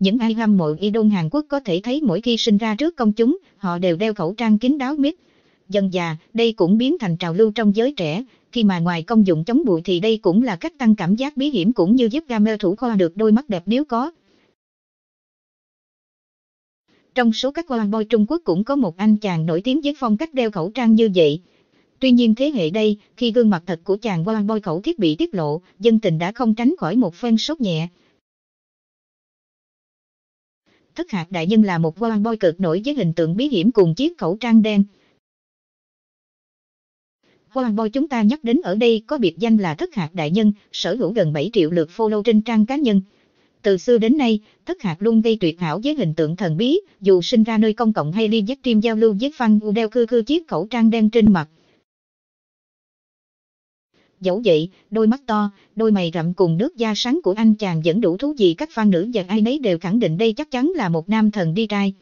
những ai hâm mộ idol Hàn Quốc có thể thấy mỗi khi sinh ra trước công chúng, họ đều đeo khẩu trang kín đáo mít. Dần già, đây cũng biến thành trào lưu trong giới trẻ, khi mà ngoài công dụng chống bụi thì đây cũng là cách tăng cảm giác bí hiểm cũng như giúp gamer thủ khoa được đôi mắt đẹp nếu có. Trong số các quan boy Trung Quốc cũng có một anh chàng nổi tiếng với phong cách đeo khẩu trang như vậy. Tuy nhiên thế hệ đây, khi gương mặt thật của chàng quan boy khẩu thiết bị tiết lộ, dân tình đã không tránh khỏi một phen sốt nhẹ thất hạt đại nhân là một quan boy cực nổi với hình tượng bí hiểm cùng chiếc khẩu trang đen. Quan boy chúng ta nhắc đến ở đây có biệt danh là thất hạt đại nhân, sở hữu gần 7 triệu lượt follow trên trang cá nhân. Từ xưa đến nay, thất hạt luôn gây tuyệt hảo với hình tượng thần bí, dù sinh ra nơi công cộng hay live stream giao lưu với fan đeo cư cư chiếc khẩu trang đen trên mặt dẫu vậy, đôi mắt to, đôi mày rậm cùng nước da sáng của anh chàng vẫn đủ thú vị các phan nữ và ai nấy đều khẳng định đây chắc chắn là một nam thần đi trai.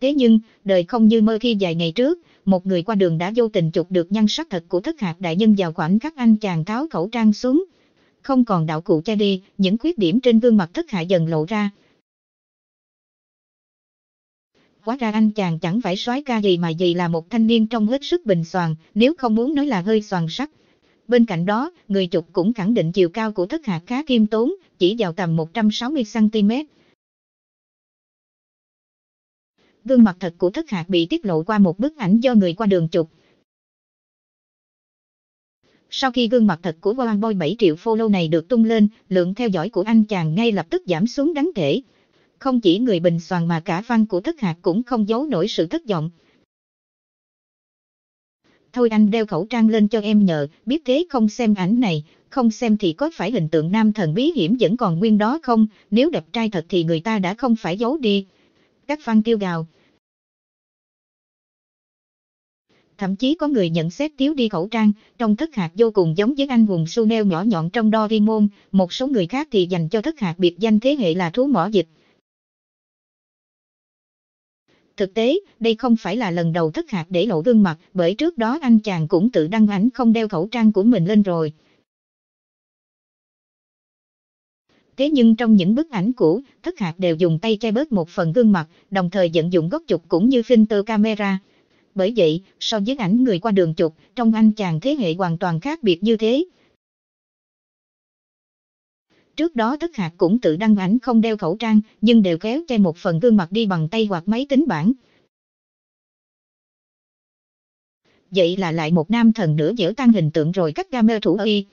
Thế nhưng, đời không như mơ khi vài ngày trước, một người qua đường đã vô tình chụp được nhan sắc thật của thất hạt đại nhân vào khoảnh khắc anh chàng tháo khẩu trang xuống. Không còn đạo cụ che đi, những khuyết điểm trên gương mặt thất hại dần lộ ra, quá ra anh chàng chẳng phải soái ca gì mà gì là một thanh niên trong hết sức bình soàn, nếu không muốn nói là hơi soàn sắc. Bên cạnh đó, người chụp cũng khẳng định chiều cao của thất hạc khá kiêm tốn, chỉ vào tầm 160cm. Gương mặt thật của thất hạc bị tiết lộ qua một bức ảnh do người qua đường chụp. Sau khi gương mặt thật của Wang Boy 7 triệu follow này được tung lên, lượng theo dõi của anh chàng ngay lập tức giảm xuống đáng kể. Không chỉ người bình soàn mà cả văn của thất hạc cũng không giấu nổi sự thất vọng. Thôi anh đeo khẩu trang lên cho em nhờ, biết thế không xem ảnh này, không xem thì có phải hình tượng nam thần bí hiểm vẫn còn nguyên đó không, nếu đẹp trai thật thì người ta đã không phải giấu đi. Các fan kêu gào. Thậm chí có người nhận xét thiếu đi khẩu trang, trong thất hạt vô cùng giống với anh hùng su neo nhỏ nhọn trong đo vi môn. một số người khác thì dành cho thất hạt biệt danh thế hệ là thú mỏ dịch. Thực tế, đây không phải là lần đầu thất hạt để lộ gương mặt, bởi trước đó anh chàng cũng tự đăng ảnh không đeo khẩu trang của mình lên rồi. Thế nhưng trong những bức ảnh cũ, thất hạt đều dùng tay che bớt một phần gương mặt, đồng thời dẫn dụng góc chụp cũng như filter camera. Bởi vậy, so với ảnh người qua đường chụp, trong anh chàng thế hệ hoàn toàn khác biệt như thế, Trước đó Thức Hạc cũng tự đăng ảnh không đeo khẩu trang, nhưng đều kéo che một phần gương mặt đi bằng tay hoặc máy tính bảng. Vậy là lại một nam thần nữa giữa tan hình tượng rồi các gamer thủ ơi